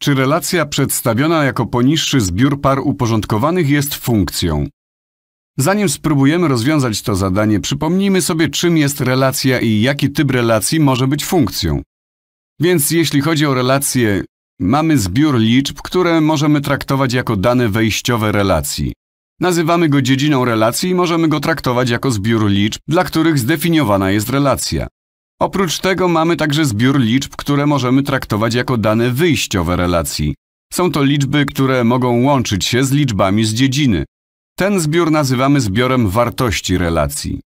Czy relacja przedstawiona jako poniższy zbiór par uporządkowanych jest funkcją? Zanim spróbujemy rozwiązać to zadanie, przypomnijmy sobie, czym jest relacja i jaki typ relacji może być funkcją. Więc jeśli chodzi o relacje, mamy zbiór liczb, które możemy traktować jako dane wejściowe relacji. Nazywamy go dziedziną relacji i możemy go traktować jako zbiór liczb, dla których zdefiniowana jest relacja. Oprócz tego mamy także zbiór liczb, które możemy traktować jako dane wyjściowe relacji. Są to liczby, które mogą łączyć się z liczbami z dziedziny. Ten zbiór nazywamy zbiorem wartości relacji.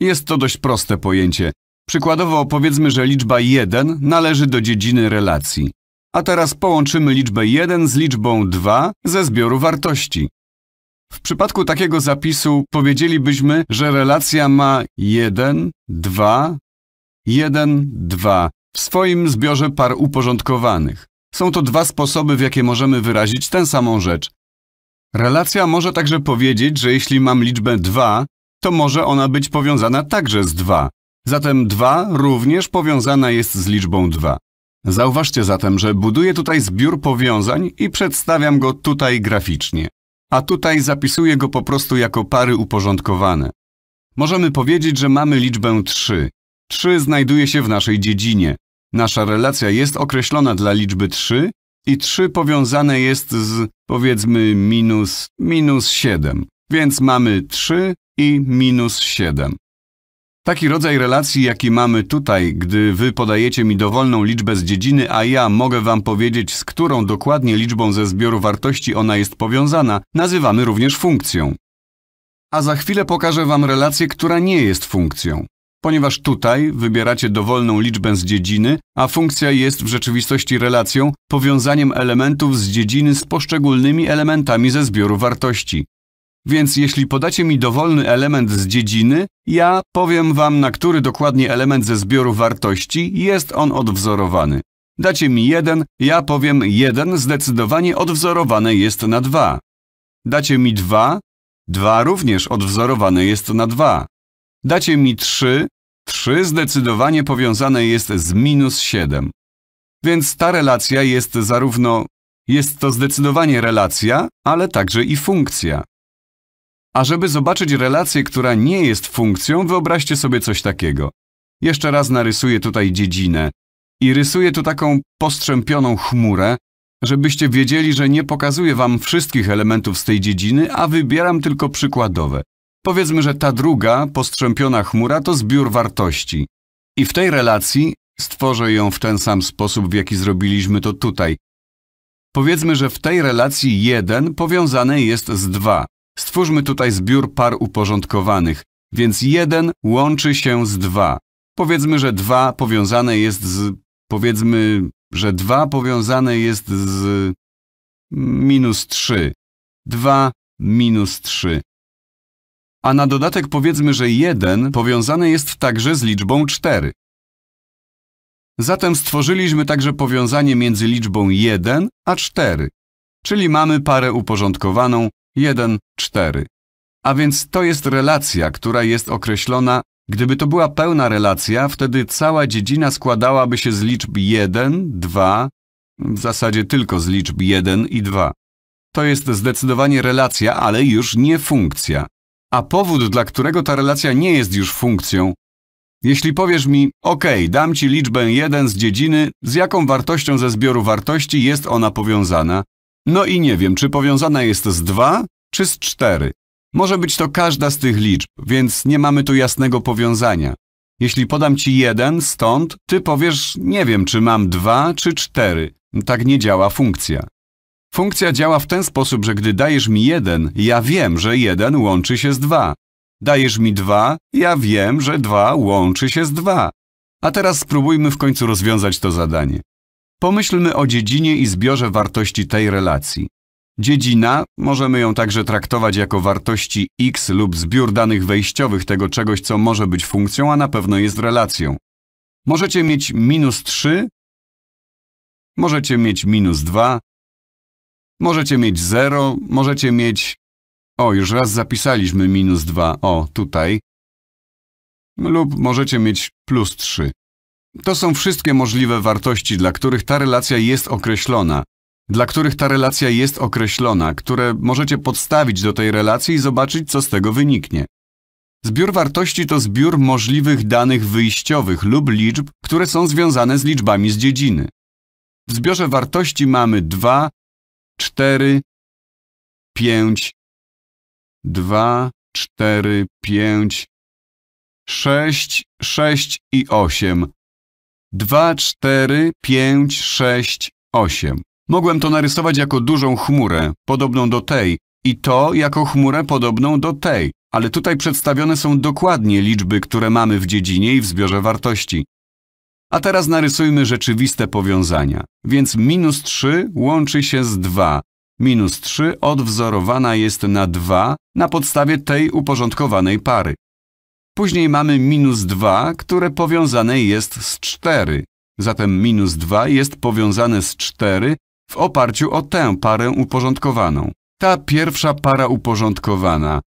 Jest to dość proste pojęcie. Przykładowo powiedzmy, że liczba 1 należy do dziedziny relacji. A teraz połączymy liczbę 1 z liczbą 2 ze zbioru wartości. W przypadku takiego zapisu powiedzielibyśmy, że relacja ma 1, 2, 1, 2 w swoim zbiorze par uporządkowanych. Są to dwa sposoby, w jakie możemy wyrazić tę samą rzecz. Relacja może także powiedzieć, że jeśli mam liczbę 2, to może ona być powiązana także z 2. Zatem 2 również powiązana jest z liczbą 2. Zauważcie zatem, że buduję tutaj zbiór powiązań i przedstawiam go tutaj graficznie a tutaj zapisuję go po prostu jako pary uporządkowane. Możemy powiedzieć, że mamy liczbę 3. 3 znajduje się w naszej dziedzinie. Nasza relacja jest określona dla liczby 3 i 3 powiązane jest z, powiedzmy, minus, minus 7. Więc mamy 3 i minus 7. Taki rodzaj relacji, jaki mamy tutaj, gdy wy podajecie mi dowolną liczbę z dziedziny, a ja mogę wam powiedzieć, z którą dokładnie liczbą ze zbioru wartości ona jest powiązana, nazywamy również funkcją. A za chwilę pokażę wam relację, która nie jest funkcją. Ponieważ tutaj wybieracie dowolną liczbę z dziedziny, a funkcja jest w rzeczywistości relacją, powiązaniem elementów z dziedziny z poszczególnymi elementami ze zbioru wartości. Więc jeśli podacie mi dowolny element z dziedziny, ja powiem wam, na który dokładnie element ze zbioru wartości jest on odwzorowany. Dacie mi jeden, ja powiem jeden zdecydowanie odwzorowany jest na dwa. Dacie mi dwa, dwa również odwzorowane jest na dwa. Dacie mi trzy, trzy zdecydowanie powiązane jest z minus siedem. Więc ta relacja jest zarówno... Jest to zdecydowanie relacja, ale także i funkcja. A żeby zobaczyć relację, która nie jest funkcją, wyobraźcie sobie coś takiego. Jeszcze raz narysuję tutaj dziedzinę i rysuję tu taką postrzępioną chmurę, żebyście wiedzieli, że nie pokazuję wam wszystkich elementów z tej dziedziny, a wybieram tylko przykładowe. Powiedzmy, że ta druga, postrzępiona chmura to zbiór wartości. I w tej relacji stworzę ją w ten sam sposób, w jaki zrobiliśmy to tutaj. Powiedzmy, że w tej relacji 1 powiązane jest z 2, Stwórzmy tutaj zbiór par uporządkowanych, więc jeden łączy się z dwa. Powiedzmy, że dwa powiązane jest z... Powiedzmy, że dwa powiązane jest z... minus trzy. Dwa minus trzy. A na dodatek powiedzmy, że jeden powiązany jest także z liczbą cztery. Zatem stworzyliśmy także powiązanie między liczbą 1 a 4, czyli mamy parę uporządkowaną 1, 4. A więc to jest relacja, która jest określona. Gdyby to była pełna relacja, wtedy cała dziedzina składałaby się z liczb 1, 2, w zasadzie tylko z liczb 1 i 2. To jest zdecydowanie relacja, ale już nie funkcja. A powód, dla którego ta relacja nie jest już funkcją, jeśli powiesz mi, ok, dam ci liczbę 1 z dziedziny, z jaką wartością ze zbioru wartości jest ona powiązana, no i nie wiem, czy powiązana jest z 2 czy z 4. Może być to każda z tych liczb, więc nie mamy tu jasnego powiązania. Jeśli podam ci 1 stąd, ty powiesz, nie wiem, czy mam 2 czy 4. Tak nie działa funkcja. Funkcja działa w ten sposób, że gdy dajesz mi 1, ja wiem, że 1 łączy się z 2. Dajesz mi 2, ja wiem, że 2 łączy się z 2. A teraz spróbujmy w końcu rozwiązać to zadanie. Pomyślmy o dziedzinie i zbiorze wartości tej relacji. Dziedzina, możemy ją także traktować jako wartości X lub zbiór danych wejściowych tego czegoś, co może być funkcją, a na pewno jest relacją. Możecie mieć minus 3, możecie mieć minus 2, możecie mieć 0, możecie mieć... O, już raz zapisaliśmy minus 2, o, tutaj. Lub możecie mieć plus 3. To są wszystkie możliwe wartości, dla których ta relacja jest określona, dla których ta relacja jest określona, które możecie podstawić do tej relacji i zobaczyć, co z tego wyniknie. Zbiór wartości to zbiór możliwych danych wyjściowych lub liczb, które są związane z liczbami z dziedziny. W zbiorze wartości mamy 2, 4, 5, 2, 4, 5, 6, 6 i 8. 2, 4, 5, 6, 8. Mogłem to narysować jako dużą chmurę, podobną do tej, i to jako chmurę podobną do tej, ale tutaj przedstawione są dokładnie liczby, które mamy w dziedzinie i w zbiorze wartości. A teraz narysujmy rzeczywiste powiązania. Więc minus 3 łączy się z 2. Minus 3 odwzorowana jest na 2 na podstawie tej uporządkowanej pary. Później mamy minus 2, które powiązane jest z 4. Zatem minus 2 jest powiązane z 4 w oparciu o tę parę uporządkowaną. Ta pierwsza para uporządkowana.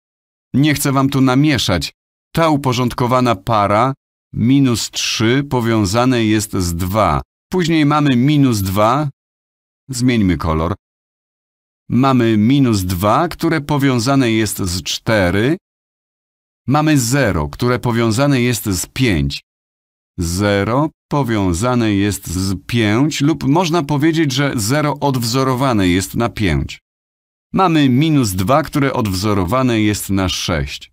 Nie chcę wam tu namieszać. Ta uporządkowana para minus 3 powiązane jest z 2. Później mamy minus 2. Zmieńmy kolor. Mamy minus 2, które powiązane jest z 4 Mamy 0, które powiązane jest z 5. 0 powiązane jest z 5 lub można powiedzieć, że 0 odwzorowane jest na 5. Mamy minus 2, które odwzorowane jest na 6.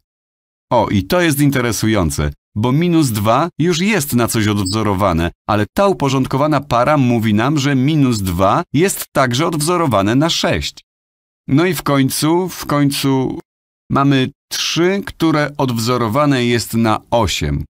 O, i to jest interesujące, bo minus 2 już jest na coś odwzorowane, ale ta uporządkowana para mówi nam, że minus 2 jest także odwzorowane na 6. No i w końcu, w końcu mamy 3, które odwzorowane jest na 8.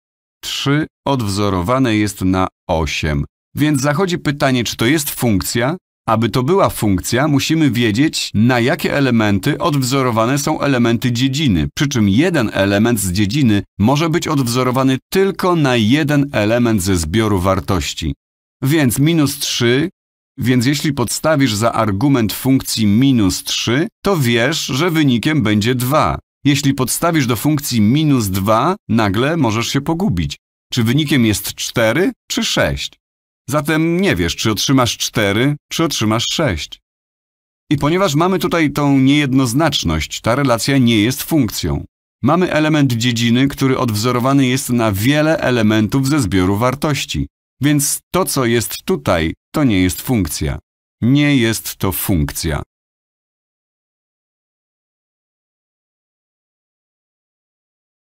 3 odwzorowane jest na 8. Więc zachodzi pytanie, czy to jest funkcja? Aby to była funkcja, musimy wiedzieć, na jakie elementy odwzorowane są elementy dziedziny, przy czym jeden element z dziedziny może być odwzorowany tylko na jeden element ze zbioru wartości. Więc minus 3, więc jeśli podstawisz za argument funkcji minus 3, to wiesz, że wynikiem będzie 2. Jeśli podstawisz do funkcji minus 2, nagle możesz się pogubić. Czy wynikiem jest 4 czy 6? Zatem nie wiesz, czy otrzymasz 4, czy otrzymasz 6. I ponieważ mamy tutaj tą niejednoznaczność, ta relacja nie jest funkcją. Mamy element dziedziny, który odwzorowany jest na wiele elementów ze zbioru wartości. Więc to, co jest tutaj, to nie jest funkcja. Nie jest to funkcja.